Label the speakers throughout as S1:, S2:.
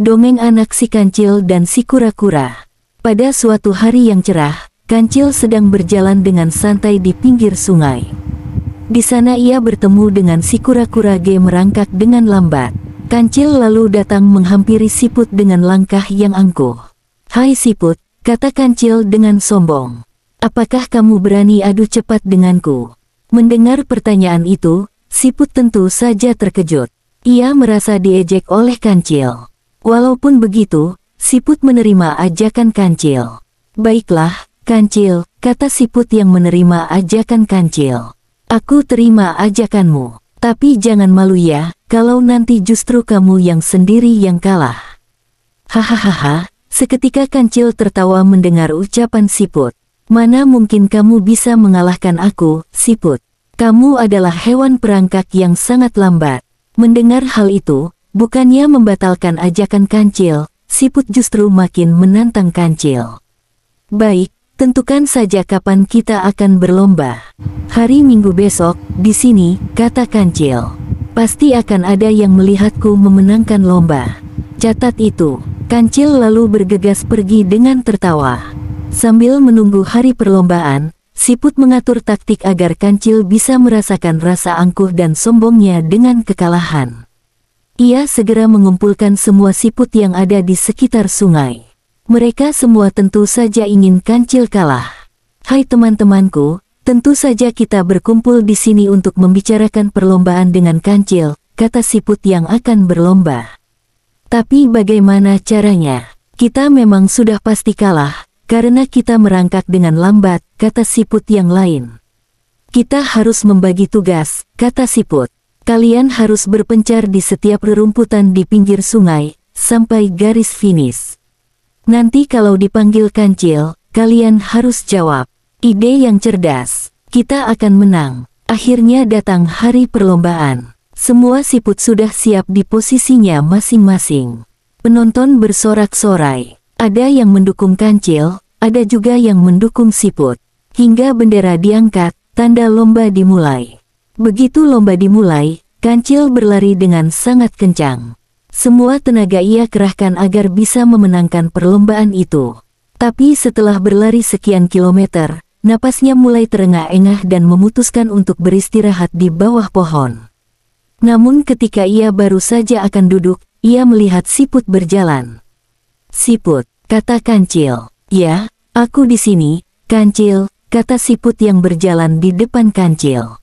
S1: Dongeng anak si kancil dan si kura-kura. Pada suatu hari yang cerah, kancil sedang berjalan dengan santai di pinggir sungai. Di sana ia bertemu dengan si kura-kura G merangkak dengan lambat. Kancil lalu datang menghampiri siput dengan langkah yang angkuh. Hai siput, kata kancil dengan sombong. Apakah kamu berani adu cepat denganku? Mendengar pertanyaan itu, siput tentu saja terkejut. Ia merasa diejek oleh kancil. Walaupun begitu, Siput menerima ajakan Kancil. Baiklah, Kancil, kata Siput yang menerima ajakan Kancil. Aku terima ajakanmu, tapi jangan malu ya, kalau nanti justru kamu yang sendiri yang kalah. Hahaha, seketika Kancil tertawa mendengar ucapan Siput. Mana mungkin kamu bisa mengalahkan aku, Siput. Kamu adalah hewan perangkak yang sangat lambat. Mendengar hal itu, Bukannya membatalkan ajakan kancil, siput justru makin menantang kancil. Baik, tentukan saja kapan kita akan berlomba. Hari Minggu besok, di sini, kata kancil. Pasti akan ada yang melihatku memenangkan lomba. Catat itu, kancil lalu bergegas pergi dengan tertawa. Sambil menunggu hari perlombaan, Siput mengatur taktik agar kancil bisa merasakan rasa angkuh dan sombongnya dengan kekalahan. Ia segera mengumpulkan semua siput yang ada di sekitar sungai. Mereka semua tentu saja ingin kancil kalah. Hai teman-temanku, tentu saja kita berkumpul di sini untuk membicarakan perlombaan dengan kancil, kata siput yang akan berlomba. Tapi bagaimana caranya? Kita memang sudah pasti kalah, karena kita merangkak dengan lambat, kata siput yang lain. Kita harus membagi tugas, kata siput. Kalian harus berpencar di setiap rerumputan di pinggir sungai, sampai garis finish. Nanti kalau dipanggil kancil, kalian harus jawab. Ide yang cerdas, kita akan menang. Akhirnya datang hari perlombaan. Semua siput sudah siap di posisinya masing-masing. Penonton bersorak-sorai. Ada yang mendukung kancil, ada juga yang mendukung siput. Hingga bendera diangkat, tanda lomba dimulai. Begitu lomba dimulai, Kancil berlari dengan sangat kencang. Semua tenaga ia kerahkan agar bisa memenangkan perlombaan itu. Tapi setelah berlari sekian kilometer, napasnya mulai terengah-engah dan memutuskan untuk beristirahat di bawah pohon. Namun ketika ia baru saja akan duduk, ia melihat siput berjalan. Siput, kata kancil. Ya, aku di sini, kancil, kata siput yang berjalan di depan kancil.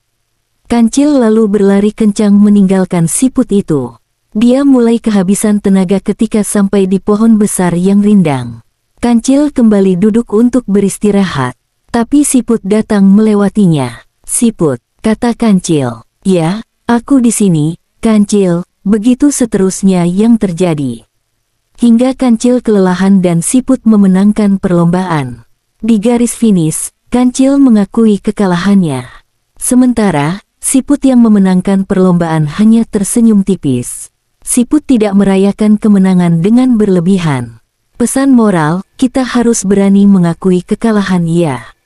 S1: Kancil lalu berlari kencang meninggalkan siput itu. Dia mulai kehabisan tenaga ketika sampai di pohon besar yang rindang. Kancil kembali duduk untuk beristirahat. Tapi siput datang melewatinya. Siput, kata Kancil. Ya, aku di sini, Kancil. Begitu seterusnya yang terjadi. Hingga Kancil kelelahan dan siput memenangkan perlombaan. Di garis finis, Kancil mengakui kekalahannya. Sementara, Siput yang memenangkan perlombaan hanya tersenyum tipis. Siput tidak merayakan kemenangan dengan berlebihan. Pesan moral, kita harus berani mengakui kekalahan ya.